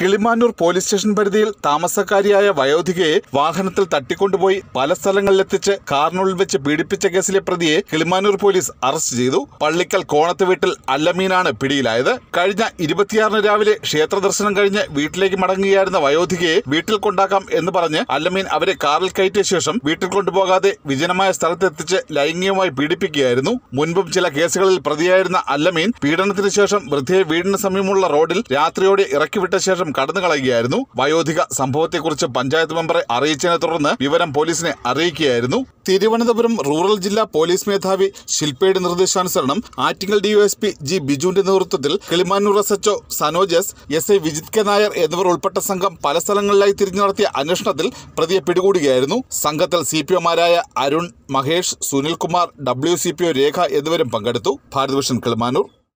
Kilimanoor police station പരിധിയിൽ താമസക്കാരിയായ വയോധികയെ വാഹനത്തിൽ തട്ടിക്കൊണ്ടുപോയി പല സ്ഥലങ്ങളിലെത്തിച്ച് കാറിനുള്ളിൽ വെച്ച് പീഡിപ്പിച്ച കേസിലെ പ്രതിയെ കിളിമാനൂർ പോലീസ് അറസ്റ്റ് ചെയ്തു പള്ളിക്കൽ കോണത്ത് വീട്ടിൽ അല്ലമീനാണ് പിടിയിലായത് കഴിഞ്ഞ ഇരുപത്തിയാറിന് രാവിലെ ക്ഷേത്ര ദർശനം കഴിഞ്ഞ് വീട്ടിലേക്ക് മടങ്ങുകയായിരുന്ന വയോധികയെ വീട്ടിൽ കൊണ്ടാക്കാം എന്ന് പറഞ്ഞ് അല്ലമീൻ അവരെ കാറിൽ കയറ്റിയ ശേഷം വീട്ടിൽ കൊണ്ടുപോകാതെ വിജനമായ സ്ഥലത്തെത്തിച്ച് ലൈംഗികമായി പീഡിപ്പിക്കുകയായിരുന്നു മുൻപും ചില കേസുകളിൽ പ്രതിയായിരുന്ന അല്ലമീൻ പീഡനത്തിന് ശേഷം വൃദ്ധയെ വീടിന് സമീപമുള്ള റോഡിൽ രാത്രിയോടെ ഇറക്കിവിട്ട ശേഷം വിവരം കടന്നു കളയുകയായിരുന്നു വയോധിക സംഭവത്തെക്കുറിച്ച് പഞ്ചായത്ത് മെമ്പറെ അറിയിച്ചതിനെ തുടർന്ന് വിവരം പോലീസിനെ അറിയിക്കുകയായിരുന്നു തിരുവനന്തപുരം റൂറൽ ജില്ലാ പോലീസ് മേധാവി ശില്പയുടെ നിർദ്ദേശാനുസരണം ആറ്റിങ്ങൽ പി ജി ബിജുവിന്റെ നേതൃത്വത്തിൽ കിളിമാനൂർ എസ് എച്ച്ഒ സനോജസ് S I Vijith K Nair എന്നിവർ ഉൾപ്പെട്ട സംഘം പല സ്ഥലങ്ങളിലായി തിരിഞ്ഞു നടത്തിയ അന്വേഷണത്തിൽ പ്രതിയെ പിടികൂടുകയായിരുന്നു സംഘത്തിൽ സി പി ഒമാരായ Arun Mahesh Sunilkumar W C P O Rekha എന്നിവരും പങ്കെടുത്തു ഭാരതഭൂഷൺ കിളിമാനൂർ